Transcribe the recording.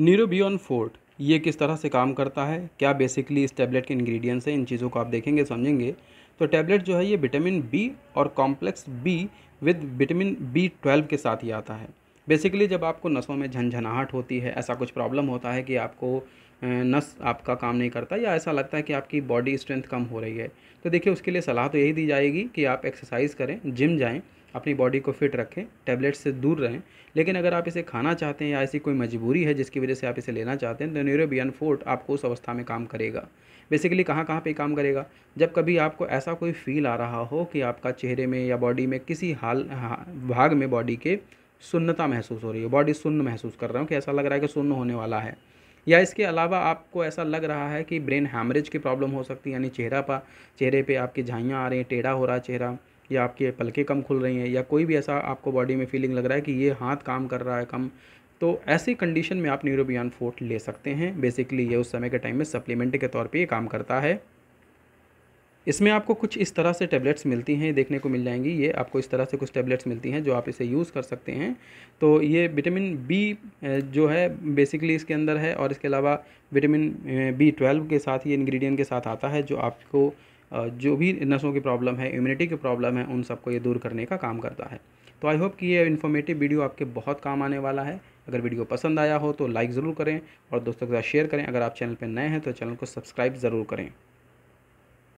Neurobion fort ये किस तरह से काम करता है क्या बेसिकली इस टैबलेट के इंग्रेडिएंट्स हैं इन चीज़ों को आप देखेंगे समझेंगे तो टैबलेट जो है ये विटामिन बी और complex B with vitamin B twelve के साथ ही आता है बेसिकली जब आपको नसों में झंझनाहट होती है ऐसा कुछ प्रॉब्लम होता है कि आपको नस आपका काम नहीं करता या ऐसा लगता है कि आपकी बॉडी स्ट्रेंथ कम हो रही है तो देखिए उसके लिए सलाह तो यही दी जाएगी कि आप एक्सरसाइज करें जिम जाएँ अपनी बॉडी को फिट रखें टैबलेट से दूर रहें लेकिन अगर आप इसे खाना चाहते हैं या ऐसी कोई मजबूरी है जिसकी वजह से आप इसे लेना चाहते हैं तो न्यूरोबियन फोर्ट आपको उस अवस्था में काम करेगा बेसिकली कहाँ कहाँ पे काम करेगा जब कभी आपको ऐसा कोई फील आ रहा हो कि आपका चेहरे में या बॉडी में किसी हाल हाँ, भाग में बॉडी के सुन्नता महसूस हो रही है बॉडी सुन्न महसूस कर रहा हूँ कि ऐसा लग रहा है कि सुन्न होने वाला है या इसके अलावा आपको ऐसा लग रहा है कि ब्रेन हैमरेज की प्रॉब्लम हो सकती है यानी चेहरा पर चेहरे पे आपकी झाइयाँ आ रही हैं टेढ़ा हो रहा है चेहरा या आपके पलकें कम खुल रही हैं या कोई भी ऐसा आपको बॉडी में फीलिंग लग रहा है कि ये हाथ काम कर रहा है कम तो ऐसी कंडीशन में आप न्यूरोबियन फोर्ट ले सकते हैं बेसिकली ये उस समय के टाइम में सप्लीमेंट के तौर पे ये काम करता है इसमें आपको कुछ इस तरह से टैबलेट्स मिलती हैं देखने को मिल जाएंगी ये आपको इस तरह से कुछ टैबलेट्स मिलती हैं जो आप इसे यूज़ कर सकते हैं तो ये विटामिन बी जो है बेसिकली इसके अंदर है और इसके अलावा विटामिन बी ट्वेल्व के साथ ये इन्ग्रीडियंट के साथ आता है जो आपको जो भी नसों की प्रॉब्लम है इम्यूनिटी की प्रॉब्लम है उन सबको ये दूर करने का काम करता है तो आई होप कि ये इन्फॉर्मेटिव वीडियो आपके बहुत काम आने वाला है अगर वीडियो पसंद आया हो तो लाइक ज़रूर करें और दोस्तों के साथ शेयर करें अगर आप चैनल पर नए हैं तो चैनल को सब्सक्राइब ज़रूर करें